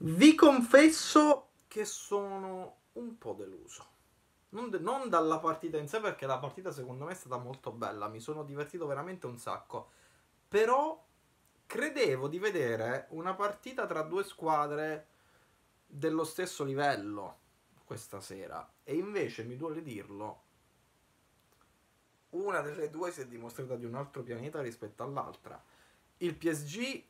Vi confesso che sono un po' deluso. Non, de- non, dalla partita in sé, perché la partita secondo me è stata molto bella. Mi sono divertito veramente un sacco. Però credevo di vedere una partita tra due squadre dello stesso livello questa sera. E invece, mi duole dirlo, una delle due si è dimostrata di un altro pianeta rispetto all'altra. Il PSG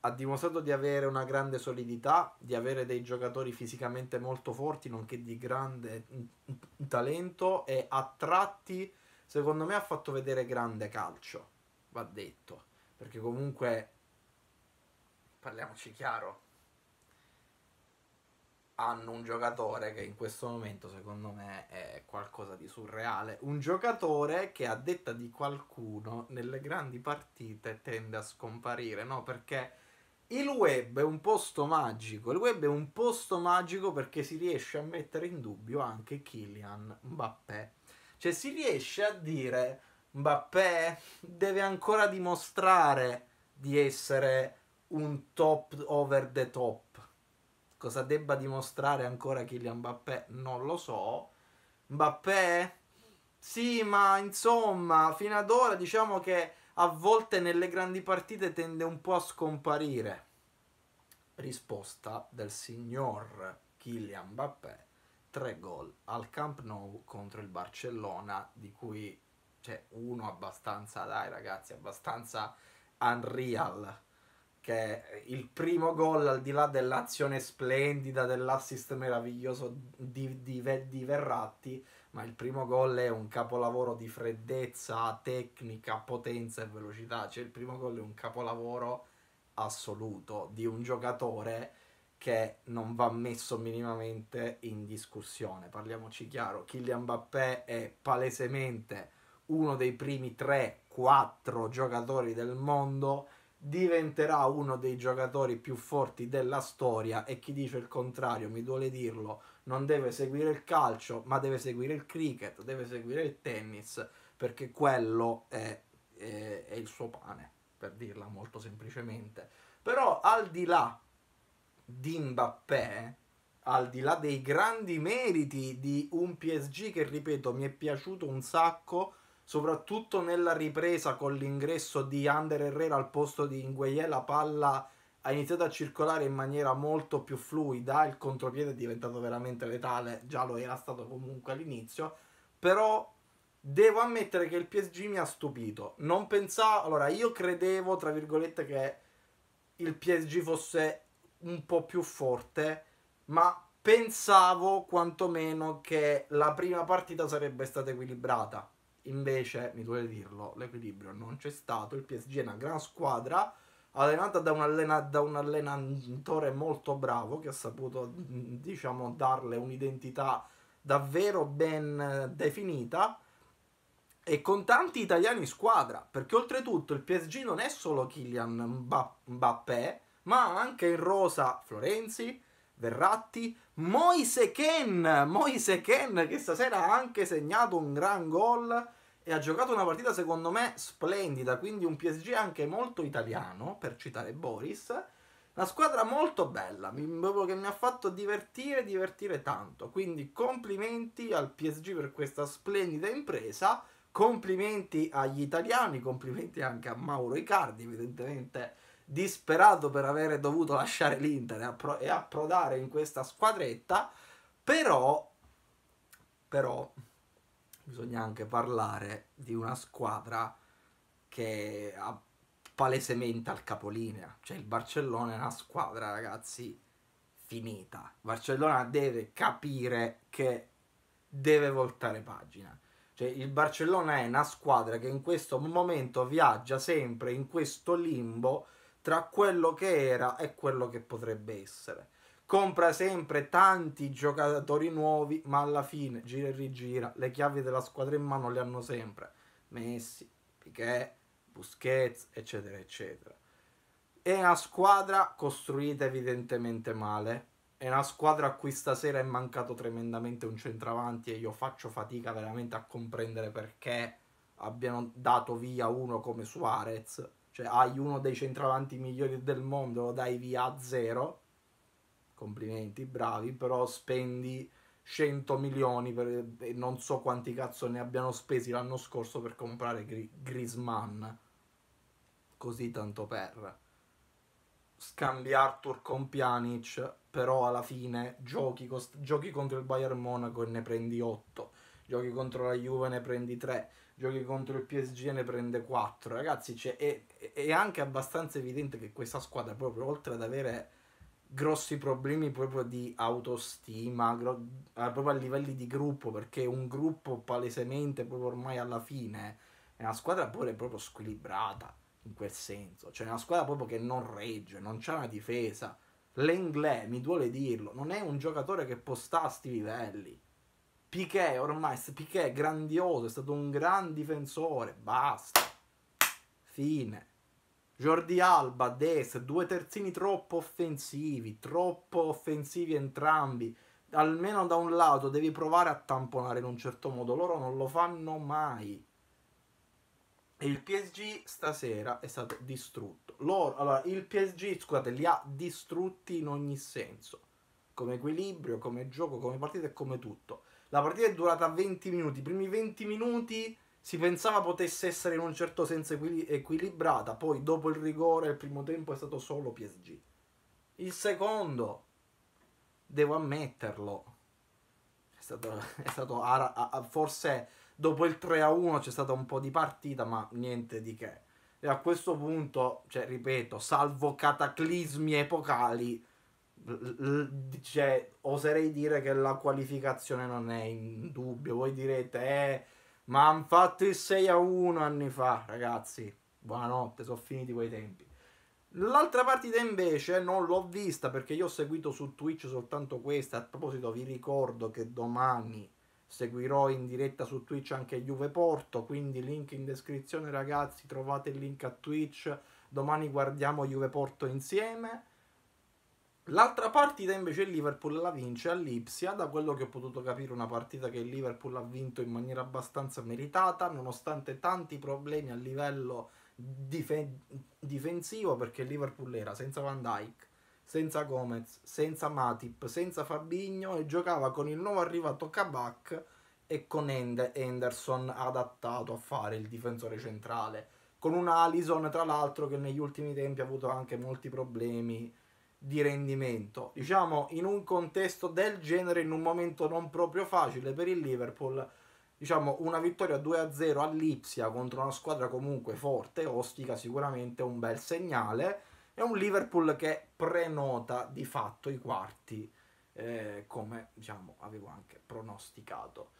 ha dimostrato di avere una grande solidità, di avere dei giocatori fisicamente molto forti, nonché di grande mm, mm, talento e a tratti, secondo me, ha fatto vedere grande calcio, va detto, perché comunque, parliamoci chiaro, hanno un giocatore che in questo momento, secondo me, è qualcosa di surreale, un giocatore che a detta di qualcuno nelle grandi partite tende a scomparire, no? Perché il web è un posto magico, il web è un posto magico perché si riesce a mettere in dubbio anche Kylian Mbappé. Cioè si riesce a dire Mbappé deve ancora dimostrare di essere un top over the top. Cosa debba dimostrare ancora Kylian Mbappé non lo so. Mbappé? Sì, ma insomma, fino ad ora diciamo che a volte nelle grandi partite tende un po' a scomparire. Risposta del signor Kylian Mbappé, tre gol al Camp Nou contro il Barcellona, di cui c'è uno abbastanza, dai ragazzi, abbastanza unreal che il primo gol al di là dell'azione splendida dell'assist meraviglioso di, di, di Verratti ma il primo gol è un capolavoro di freddezza, tecnica, potenza e velocità. Cioè il primo gol è un capolavoro assoluto di un giocatore che non va messo minimamente in discussione. Parliamoci chiaro, Kylian Mbappé è palesemente uno dei primi 3-4 giocatori del mondo, diventerà uno dei giocatori più forti della storia e chi dice il contrario, mi duole dirlo, non deve seguire il calcio, ma deve seguire il cricket, deve seguire il tennis, perché quello è, è, è il suo pane, per dirla molto semplicemente. Però al di là di Mbappé, al di là dei grandi meriti di un PSG che, ripeto, mi è piaciuto un sacco, soprattutto nella ripresa con l'ingresso di Ander Herrera al posto di Inguiela Palla ha iniziato a circolare in maniera molto più fluida, il contropiede è diventato veramente letale, già lo era stato comunque all'inizio, però devo ammettere che il PSG mi ha stupito. Non pensavo, allora io credevo, tra virgolette, che il PSG fosse un po' più forte, ma pensavo quantomeno che la prima partita sarebbe stata equilibrata. Invece, mi duole dirlo, l'equilibrio non c'è stato, il PSG è una gran squadra allenata da un, allena- da un, allenatore molto bravo che ha saputo diciamo darle un'identità davvero ben definita e con tanti italiani in squadra perché oltretutto il PSG non è solo Kylian Mbappé ma anche in rosa Florenzi Verratti Moise Ken Moise Ken che stasera ha anche segnato un gran gol e ha giocato una partita secondo me splendida, quindi un PSG anche molto italiano, per citare Boris. Una squadra molto bella, proprio che mi ha fatto divertire, divertire tanto. Quindi complimenti al PSG per questa splendida impresa, complimenti agli italiani, complimenti anche a Mauro Icardi, evidentemente disperato per avere dovuto lasciare l'Inter e approdare in questa squadretta, però, però bisogna anche parlare di una squadra che ha palesemente al capolinea. Cioè il Barcellona è una squadra, ragazzi, finita. Barcellona deve capire che deve voltare pagina. Cioè il Barcellona è una squadra che in questo momento viaggia sempre in questo limbo tra quello che era e quello che potrebbe essere compra sempre tanti giocatori nuovi, ma alla fine gira e rigira, le chiavi della squadra in mano le hanno sempre Messi, Piquet, Busquets, eccetera, eccetera. È una squadra costruita evidentemente male, è una squadra a cui stasera è mancato tremendamente un centravanti e io faccio fatica veramente a comprendere perché abbiano dato via uno come Suarez, cioè hai uno dei centravanti migliori del mondo, lo dai via a zero complimenti, bravi, però spendi 100 milioni per, e non so quanti cazzo ne abbiano spesi l'anno scorso per comprare Gri- Grisman. Così tanto per scambi Arthur con Pjanic, però alla fine giochi, cost- giochi contro il Bayern Monaco e ne prendi 8, giochi contro la Juve e ne prendi 3, giochi contro il PSG e ne prende 4. Ragazzi, cioè, è, è anche abbastanza evidente che questa squadra, proprio oltre ad avere grossi problemi proprio di autostima, gro- eh, proprio a livelli di gruppo, perché un gruppo palesemente proprio ormai alla fine è una squadra pure proprio squilibrata in quel senso, cioè è una squadra proprio che non regge, non c'è una difesa. L'Englè, mi duole dirlo, non è un giocatore che può stare a sti livelli. Piquet ormai, Piquet è grandioso, è stato un gran difensore, basta. Fine. Jordi Alba a destra, due terzini troppo offensivi, troppo offensivi entrambi. Almeno da un lato devi provare a tamponare in un certo modo, loro non lo fanno mai. E il PSG stasera è stato distrutto. Loro, allora, il PSG, scusate, li ha distrutti in ogni senso. Come equilibrio, come gioco, come partita e come tutto. La partita è durata 20 minuti. I primi 20 minuti si pensava potesse essere in un certo senso equil- equilibrata, poi dopo il rigore il primo tempo è stato solo PSG. Il secondo, devo ammetterlo, è stato, è stato a, a, a, forse dopo il 3-1 c'è stata un po' di partita, ma niente di che. E a questo punto, cioè, ripeto, salvo cataclismi epocali, cioè, oserei dire che la qualificazione non è in dubbio. Voi direte, eh ma hanno fatto il 6 a 1 anni fa, ragazzi. Buonanotte, sono finiti quei tempi. L'altra partita invece non l'ho vista perché io ho seguito su Twitch soltanto questa. A proposito, vi ricordo che domani seguirò in diretta su Twitch anche Juve Porto. Quindi, link in descrizione, ragazzi. Trovate il link a Twitch. Domani guardiamo Juve Porto insieme. L'altra partita invece il Liverpool la vince all'Ipsia, da quello che ho potuto capire una partita che il Liverpool ha vinto in maniera abbastanza meritata, nonostante tanti problemi a livello difen- difensivo, perché il Liverpool era senza Van Dyke, senza Gomez, senza Matip, senza Fabigno e giocava con il nuovo arrivato Kabak e con Henderson adattato a fare il difensore centrale, con un Alison tra l'altro che negli ultimi tempi ha avuto anche molti problemi di rendimento. Diciamo in un contesto del genere, in un momento non proprio facile per il Liverpool, diciamo una vittoria 2-0 all'Ipsia contro una squadra comunque forte, ostica, sicuramente un bel segnale. È un Liverpool che prenota di fatto i quarti, eh, come diciamo, avevo anche pronosticato.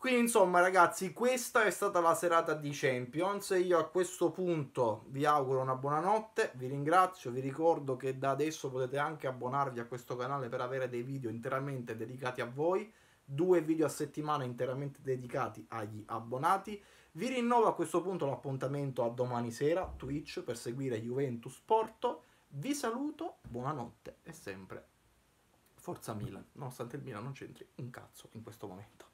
Quindi insomma ragazzi questa è stata la serata di Champions e io a questo punto vi auguro una buonanotte, vi ringrazio, vi ricordo che da adesso potete anche abbonarvi a questo canale per avere dei video interamente dedicati a voi, due video a settimana interamente dedicati agli abbonati. Vi rinnovo a questo punto l'appuntamento a domani sera Twitch per seguire Juventus Porto. Vi saluto, buonanotte e sempre Forza Milan, nonostante il Milan non c'entri un cazzo in questo momento.